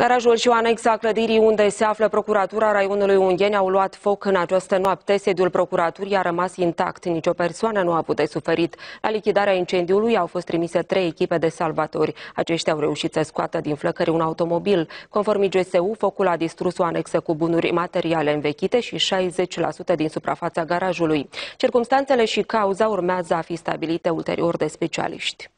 Garajul și o anexa clădirii unde se află Procuratura Raionului Ungheni au luat foc în această noapte. Sediul Procuraturii a rămas intact. Nicio persoană nu a avut de suferit. La lichidarea incendiului au fost trimise trei echipe de salvatori. Aceștia au reușit să scoată din flăcări un automobil. Conform IGSU, focul a distrus o anexă cu bunuri materiale învechite și 60% din suprafața garajului. Circumstanțele și cauza urmează a fi stabilite ulterior de specialiști.